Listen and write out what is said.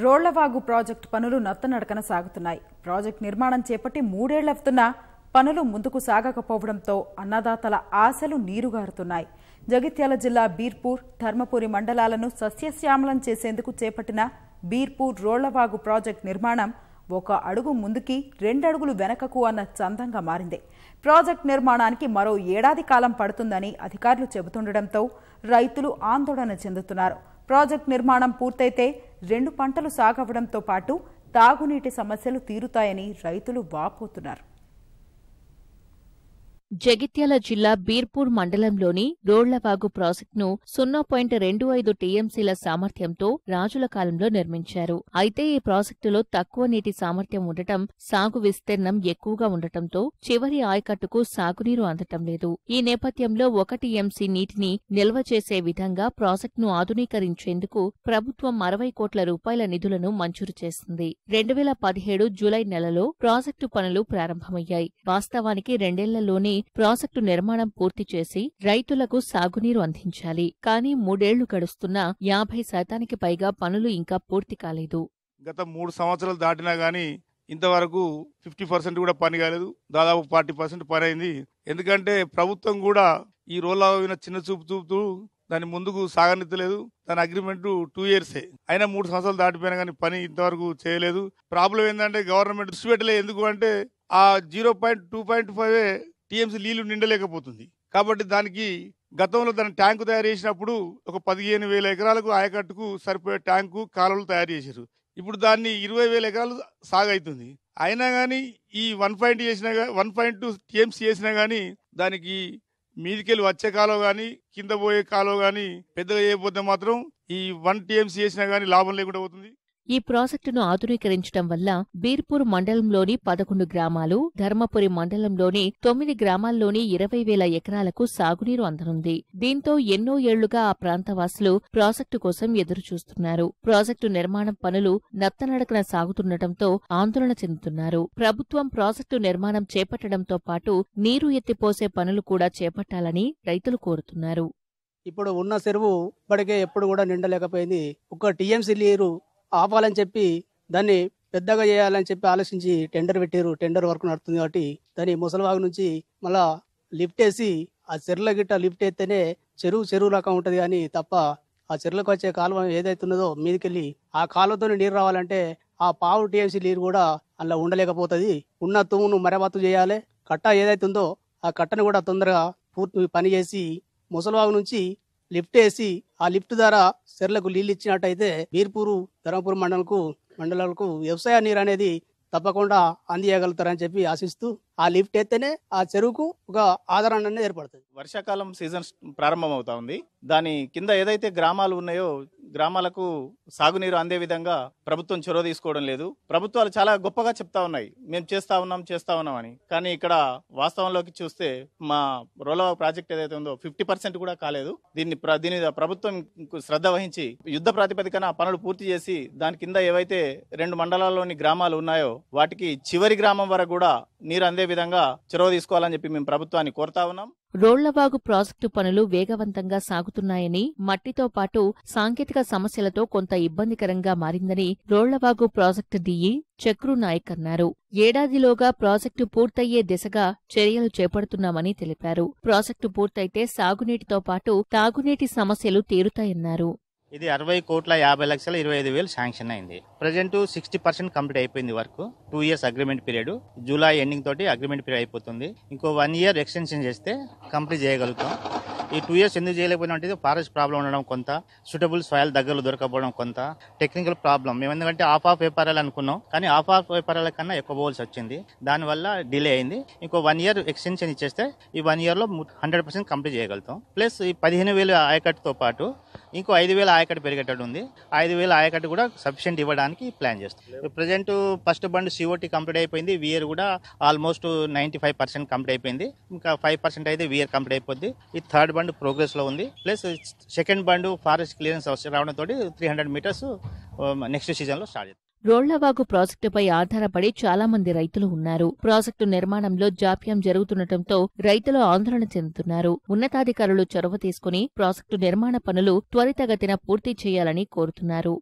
రోళ్లవాగు project పనులు నత్తనడకన సాగుతున్నాయి project నిర్మాణం చేపట్టి మూడేళ్లవుతున్నా పనులు ముందుకు సాగకపోవడంతో అన్నదాతల ఆశలు నీరుగారుతున్నాయి జగిత్యాల జిల్లా బీర్పూర్ ధర్మపురి మండలాలను సస్యశ్యామలం చేసేందుకు చేపట్టిన బీర్పూర్ రోళ్లవాగు ప్రాజెక్టు నిర్మాణం ఒక అడుగు ముందుకి రెండడుగులు వెనకకు అన్న చందంగా మారింది ప్రాజెక్టు నిర్మాణానికి మరో ఏడాది కాలం పడుతుందని అధికారులు చెబుతుండటంతో రైతులు ఆందోళన చెందుతున్నారు ప్రాజెక్టు నిర్మాణం పూర్తయితే రెండు పంటలు సాగవడంతో పాటు తాగునీటి సమస్యలు తీరుతాయని రైతులు వాపోతున్నారు జగిత్యాల జిల్లా బీర్పూర్ మండలంలోని రోళ్లవాగు ప్రాజెక్టును సున్నా పాయింట్ రెండు ఐదు టీఎంసీల సామర్థ్యంతో రాజుల కాలంలో నిర్మించారు అయితే ఈ ప్రాజెక్టులో తక్కువ నీటి సామర్థ్యం ఉండటం సాగు విస్తీర్ణం ఎక్కువగా ఉండటంతో చివరి ఆయకట్టుకు సాగునీరు అందటం లేదు ఈ నేపథ్యంలో ఒక టీఎంసీ నీటిని నిల్వ చేసే విధంగా ప్రాజెక్టును ఆధునీకరించేందుకు ప్రభుత్వం అరవై కోట్ల రూపాయల నిధులను మంజూరు చేసింది రెండు వేల పదిహేడు జూలై నెలలో ప్రాజెక్టు పనులు ప్రారంభమయ్యాయి వాస్తవానికి రెండేళ్లలోనే ప్రాజెక్టు నిర్మాణం పూర్తి చేసి రైతులకు సాగునీరు అందించాలి కానీ మూడేళ్లు గడుస్తున్నా యాభై శాతానికి పైగా పనులు ఇంకా పూర్తి కాలేదు గత మూడు సంవత్సరాలు దాటినా గానీ ఇంతవరకు ఫిఫ్టీ పర్సెంట్ కూడా పని కాలేదు దాదాపు ఫార్టీ పర్సెంట్ పని అయింది ఎందుకంటే ప్రభుత్వం కూడా ఈ రోల్ అయిన చిన్న చూపు చూపుతూ దాన్ని ముందుకు సాగనెత్తలేదు దాని అగ్రిమెంట్ టూ ఇయర్సే అయినా మూడు సంవత్సరాలు దాటిపోయినా కానీ పని ఇంతవరకు చేయలేదు ప్రాబ్లం ఏంటంటే గవర్నమెంట్ దృష్టి పెట్టలేదు ఎందుకు అంటే ఆ zero point two point five TMC నీళ్లు నిండలేకపోతుంది కాబట్టి దానికి గతంలో దాని ట్యాంకు తయారు చేసినప్పుడు ఒక పదిహేను వేల ఎకరాలకు ఆయకట్టుకు సరిపోయే ట్యాంకు కాలువలు తయారు చేశారు ఇప్పుడు దాన్ని ఇరవై వేల ఎకరాలు సాగైతుంది అయినా కానీ ఈ వన్ పాయింట్ చేసినా వన్ పాయింట్ టూ టీఎంసీ చేసినా కానీ దానికి మీదికెళ్ళి వచ్చే కాలువ కానీ కింద పోయే కాలువ కానీ పెద్దగా చేయకపోతే మాత్రం ఈ వన్ టీఎంసీ చేసినా కానీ లాభం లేకుండా పోతుంది ఈ ప్రాజెక్టును ఆధునీకరించడం వల్ల బీర్పూర్ మండలంలోని పదకొండు గ్రామాలు ధర్మపురి మండలంలోని తొమ్మిది గ్రామాల్లోని ఇరవై వేల ఎకరాలకు సాగునీరు అందనుంది దీంతో ఎన్నో ఏళ్లుగా ఆ ప్రాంతవాసులు ప్రాజెక్టు కోసం ఎదురుచూస్తున్నారు ప్రాజెక్టు నిర్మాణం పనులు నత్తనడకన సాగుతుండటంతో ఆందోళన చెందుతున్నారు ప్రభుత్వం ప్రాజెక్టు నిర్మాణం చేపట్టడంతో పాటు నీరు ఎత్తిపోసే పనులు కూడా చేపట్టాలని రైతులు కోరుతున్నారు ఇప్పుడు ఉన్న చెరువు ఇప్పటికే ఎప్పుడు కూడా నిండలేకపోయింది ఒక టీఎంసీ నీరు ఆపాలని చెప్పి దాన్ని పెద్దగా చేయాలని చెప్పి ఆలోచించి టెండర్ పెట్టారు టెండర్ వర్క్ నడుతుంది కాబట్టి దాన్ని ముసలివాగు నుంచి మళ్ళా లిఫ్ట్ వేసి ఆ చెరువుల గిట్ట లిఫ్ట్ వేస్తేనే చెరువు చెరువు రకం ఉంటుంది కానీ తప్ప ఆ చెరువులకు వచ్చే కాలువ ఉన్నదో మీదకెళ్ళి ఆ కాలువతో నీరు రావాలంటే ఆ పావు టీఎంసీ నీరు కూడా అలా ఉండలేకపోతుంది ఉన్న తుమ్మును మరమత్తు చేయాలి కట్ట ఏదైతుందో ఆ కట్టను కూడా తొందరగా పూర్తి పని చేసి ముసలివాగు నుంచి లిఫ్ట్ వేసి ఆ లిఫ్ట్ ద్వారా సెర్లకు నీళ్ళు ఇచ్చినట్టయితే బీర్పూరు ధర్మపురం మండలకు మండలాలకు వ్యవసాయ నీరు అనేది తప్పకుండా అందియగలుగుతారని చెప్పి ఆశిస్తూ ఆ లిఫ్ట్ అయితేనే ఆ చెరువుకు ఒక ఆధారాన్ని ఏర్పడుతుంది వర్షాకాలం సీజన్ అవుతా ఉంది దాని కింద ఏదైతే గ్రామాలు ఉన్నాయో గ్రామాలకు సాగునీరు అందే విధంగా ప్రభుత్వం చొరవ తీసుకోవడం లేదు ప్రభుత్వాలు చాలా గొప్పగా చెప్తా ఉన్నాయి మేము చేస్తా ఉన్నాం చేస్తా ఉన్నాం అని కానీ ఇక్కడ వాస్తవంలోకి చూస్తే మా రోలవ ప్రాజెక్ట్ ఏదైతే ఉందో ఫిఫ్టీ పర్సెంట్ కూడా కాలేదు దీన్ని దీని ప్రభుత్వం శ్రద్ధ వహించి యుద్ధ ప్రాతిపదికన పనులు పూర్తి చేసి దాని కింద ఏవైతే రెండు మండలాల్లోని గ్రామాలు ఉన్నాయో వాటికి చివరి గ్రామం వరకు కూడా నీరు అందే విధంగా చొరవ తీసుకోవాలని చెప్పి మేము ప్రభుత్వాన్ని కోరుతా ఉన్నాం రోళ్లబాగు ప్రాజెక్టు పనులు వేగవంతంగా సాగుతున్నాయని మట్టితో పాటు సాంకేతిక సమస్యలతో కొంత ఇబ్బందికరంగా మారిందని రోళ్లబాగు ప్రాజెక్టు డిఈ చక్రు నాయక్ అన్నారు ఏడాదిలోగా ప్రాజెక్టు పూర్తయ్యే దిశగా చర్యలు చేపడుతున్నామని తెలిపారు ప్రాజెక్టు పూర్తయితే సాగునీటితో పాటు తాగునీటి సమస్యలు తీరుతాయన్నారు ఇది అరవై కోట్ల యాభై లక్షల ఇరవై ఐదు వేలు శాంక్షన్ అయింది ప్రజెంట్ సిక్స్టీ పర్సెంట్ కంప్లీట్ అయిపోయింది work two years agreement period July ending తోటి అగ్రిమెంట్ పీరియడ్ అయిపోతుంది ఇంకో వన్ ఇయర్ ఎక్స్టెన్షన్ చేస్తే కంప్లీట్ చేయగలుగుతాం ఈ టూ ఇయర్స్ ఎందుకు చేయలేకపోయినా అంటే ఫారెస్ట్ ప్రాబ్లం ఉండడం కొంత సూటబుల్ సాయిల్ దగ్గరలో దొరకపోవడం కొంత టెక్నికల్ ప్రాబ్లం మేము ఎందుకంటే ఆఫ్ ఆఫ్ వ్యాపారాలు అనుకున్నాం కానీ ఆఫ్ ఆఫ్ వ్యాపారాల కన్నా ఎక్కువ పోవాల్సి వచ్చింది దానివల్ల డిలే అయింది ఇంకో వన్ ఇయర్ ఎక్స్టెన్షన్ ఇచ్చేస్తే ఈ వన్ ఇయర్లో హండ్రెడ్ పర్సెంట్ కంప్లీట్ చేయగలుగుతాం ప్లస్ ఈ పదిహేను వేలు ఆయకట్టుతో పాటు ఇంకో ఐదు వేల ఆయకట్టు పెరిగేటట్టు ఉంది ఐదు వేల ఆయకట్టు కూడా సఫిషియంట్ ఇవ్వడానికి ప్లాన్ చేస్తాం present first bund COT complete అయిపోయింది వియర్ కూడా almost ninety five percent complete అయిపోయింది ఇంకా ఫైవ్ పర్సెంట్ అయితే వియర్ కంప్లీట్ అయిపోద్ది ఈ థర్డ్ బండ్ ప్రోగ్రెస్లో ఉంది plus second bund forest clearance అవసరం రావడంతో త్రీ హండ్రెడ్ మీటర్స్ నెక్స్ట్ సీజన్లో స్టార్ట్ చేస్తాం రోళ్లవాగు ప్రాజెక్టుపై ఆధారపడి చాలా మంది రైతులు ఉన్నారు ప్రాజెక్టు నిర్మాణంలో జాప్యం జరుగుతుండటంతో రైతులు ఆందోళన చెందుతున్నారు ఉన్నతాధికారులు చొరవ తీసుకుని ప్రాజెక్టు నిర్మాణ పనులు త్వరితగతిన పూర్తి చేయాలని కోరుతున్నారు